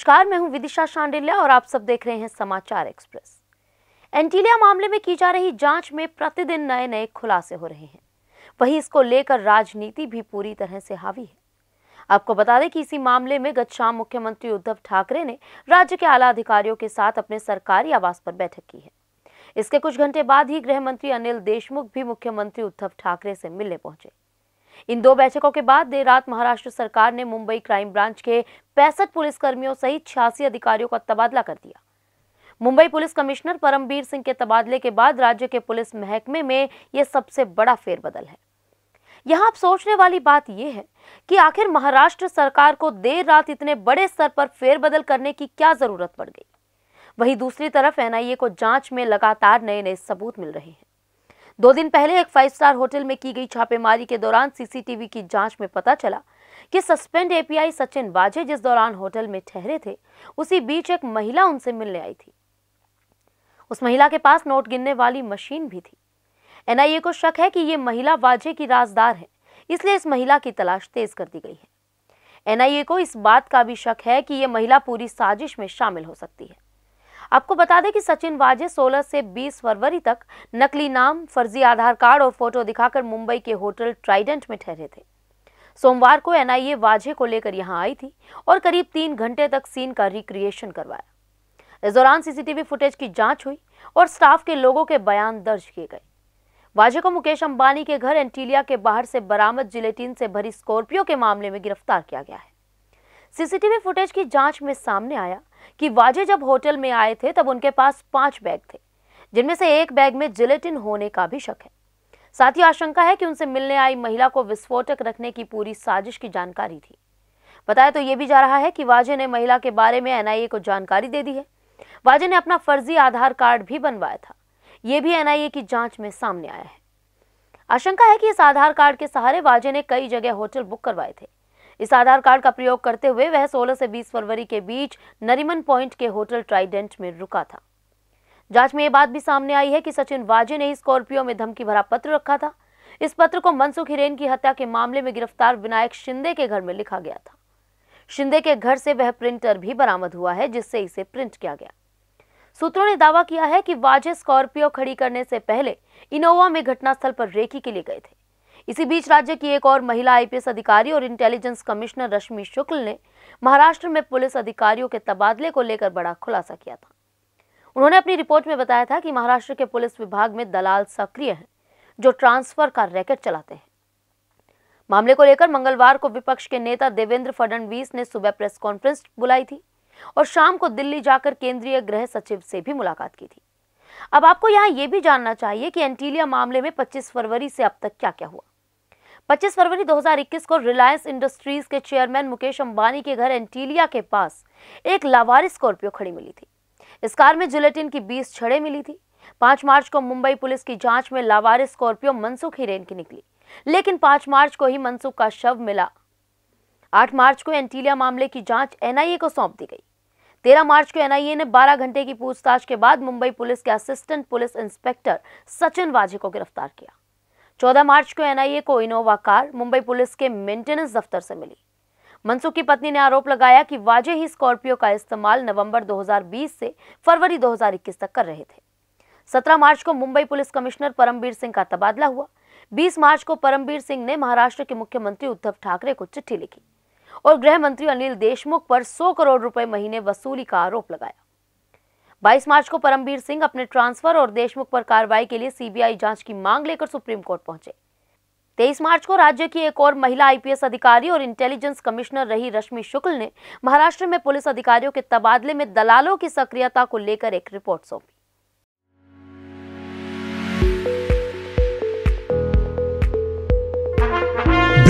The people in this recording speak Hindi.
नमस्कार मैं हूं विदिशा शांडिल्या और आप सब देख रहे हैं समाचार एक्सप्रेस एंटीलिया मामले में की जा रही जांच में प्रतिदिन नए नए खुलासे हो रहे हैं वहीं इसको लेकर राजनीति भी पूरी तरह से हावी है आपको बता दें कि इसी मामले में गत शाम मुख्यमंत्री उद्धव ठाकरे ने राज्य के आला अधिकारियों के साथ अपने सरकारी आवास पर बैठक की है इसके कुछ घंटे बाद ही गृह मंत्री अनिल देशमुख भी मुख्यमंत्री उद्धव ठाकरे से मिलने पहुंचे इन दो बैठकों के बाद देर रात महाराष्ट्र सरकार ने मुंबई क्राइम ब्रांच के पैंसठ पुलिसकर्मियों सहित छियासी अधिकारियों का तबादला कर दिया मुंबई पुलिस कमिश्नर परमबीर सिंह के तबादले के बाद राज्य के पुलिस महकमे में यह सबसे बड़ा फेरबदल है यहां आप सोचने वाली बात यह है कि आखिर महाराष्ट्र सरकार को देर रात इतने बड़े स्तर पर फेरबदल करने की क्या जरूरत पड़ गई वहीं दूसरी तरफ एनआईए को जांच में लगातार नए नए सबूत मिल रहे हैं दो दिन पहले एक फाइव स्टार होटल में की गई छापेमारी के दौरान सीसीटीवी की जांच में पता चला कि सस्पेंड एपीआई सचिन बाजे जिस दौरान होटल में ठहरे थे उसी बीच एक महिला उनसे मिलने आई थी उस महिला के पास नोट गिनने वाली मशीन भी थी एनआईए को शक है कि ये महिला बाजे की राजदार है इसलिए इस महिला की तलाश तेज कर दी गई है एनआईए को इस बात का भी शक है कि ये महिला पूरी साजिश में शामिल हो सकती है आपको बता दें कि सचिन वाजे 16 से 20 फरवरी तक नकली नाम फर्जी आधार कार्ड और फोटो दिखाकर मुंबई के होटल ट्राइडेंट में ठहरे थे सोमवार को एनआईए वाजे को लेकर यहां आई थी और करीब तीन घंटे तक सीन का रिक्रिएशन करवाया इस दौरान सीसीटीवी फुटेज की जांच हुई और स्टाफ के लोगों के बयान दर्ज किए गए वाजे को मुकेश अंबानी के घर एंटीलिया के बाहर से बरामद जिलेटिन से भरी स्कॉर्पियो के मामले में गिरफ्तार किया गया है सीसीटीवी फुटेज की जांच में सामने आया कि वाजे जब होटल में आए थे तब उनके पास पांच बैग थे जिनमें से एक बैग में जिलेटिन होने का भी शक है साथ ही आशंका है कि उनसे मिलने आई महिला को विस्फोटक रखने की पूरी साजिश की जानकारी थी बताया तो यह भी जा रहा है कि वाजे ने महिला के बारे में एनआईए को जानकारी दे दी है वाजे ने अपना फर्जी आधार कार्ड भी बनवाया था यह भी एनआईए की जांच में सामने आया है आशंका है कि इस आधार कार्ड के सहारे वाजे ने कई जगह होटल बुक करवाए थे इस आधार कार्ड का प्रयोग करते हुए वह 16 से 20 फरवरी के बीच नरिमन पॉइंट के होटल ट्राइडेंट में रुका था जांच में यह बात भी सामने आई है कि सचिन वाजे ने स्कॉर्पियो में धमकी भरा पत्र रखा था इस पत्र को मनसुख हिरेन की हत्या के मामले में गिरफ्तार विनायक शिंदे के घर में लिखा गया था शिंदे के घर से वह प्रिंटर भी बरामद हुआ है जिससे इसे प्रिंट किया गया सूत्रों ने दावा किया है कि वाजे स्कॉर्पियो खड़ी करने से पहले इनोवा में घटनास्थल पर रेकी के लिए गए थे इसी बीच राज्य की एक और महिला आईपीएस अधिकारी और इंटेलिजेंस कमिश्नर रश्मि शुक्ल ने महाराष्ट्र में पुलिस अधिकारियों के तबादले को लेकर बड़ा खुलासा किया था उन्होंने अपनी रिपोर्ट में बताया था कि महाराष्ट्र के पुलिस विभाग में दलाल सक्रिय हैं जो ट्रांसफर का रैकेट चलाते हैं मामले को लेकर मंगलवार को विपक्ष के नेता देवेंद्र फडणवीस ने सुबह प्रेस कॉन्फ्रेंस बुलाई थी और शाम को दिल्ली जाकर केंद्रीय गृह सचिव से भी मुलाकात की थी अब आपको यहाँ यह भी जानना चाहिए कि एंटीलिया मामले में 25 फरवरी से अब तक क्या क्या हुआ 25 फरवरी 2021 को रिलायंस इंडस्ट्रीज के चेयरमैन मुकेश अंबानी के घर एंटीलिया के पास एक लावारिस स्कॉर्पियो खड़ी मिली थी इस कार में जिलेटिन की 20 छड़े मिली थी 5 मार्च को मुंबई पुलिस की जांच में लावारिस स्कॉर्पियो मनसुख हिरेन की निकली लेकिन 5 मार्च को ही मनसुख का शव मिला 8 मार्च को एंटीलिया मामले की जांच एनआईए को सौंप दी गई 13 मार्च को एनआईए ने 12 घंटे की पूछताछ के बाद मुंबई पुलिस के assistant police inspector Sachin Waze को गिरफ्तार किया 14 मार्च को एनआईए को इनोवा कार मुंबई पुलिस के मेंटेनेंस दफ्तर से मिली मनसुख की पत्नी ने आरोप लगाया कि वाजे ही स्कॉर्पियो का इस्तेमाल नवंबर 2020 से फरवरी 2021 तक कर रहे थे 17 मार्च को मुंबई पुलिस कमिश्नर परमबीर सिंह का तबादला हुआ 20 मार्च को परमबीर सिंह ने महाराष्ट्र के मुख्यमंत्री उद्धव ठाकरे को चिट्ठी लिखी और गृह मंत्री अनिल देशमुख पर सौ करोड़ रुपए महीने वसूली का आरोप लगाया 22 मार्च को परमबीर सिंह अपने ट्रांसफर और देशमुख पर कार्रवाई के लिए सीबीआई जांच की मांग लेकर सुप्रीम कोर्ट पहुंचे 23 मार्च को राज्य की एक और महिला आईपीएस अधिकारी और इंटेलिजेंस कमिश्नर रही रश्मि शुक्ल ने महाराष्ट्र में पुलिस अधिकारियों के तबादले में दलालों की सक्रियता को लेकर एक रिपोर्ट सौंपी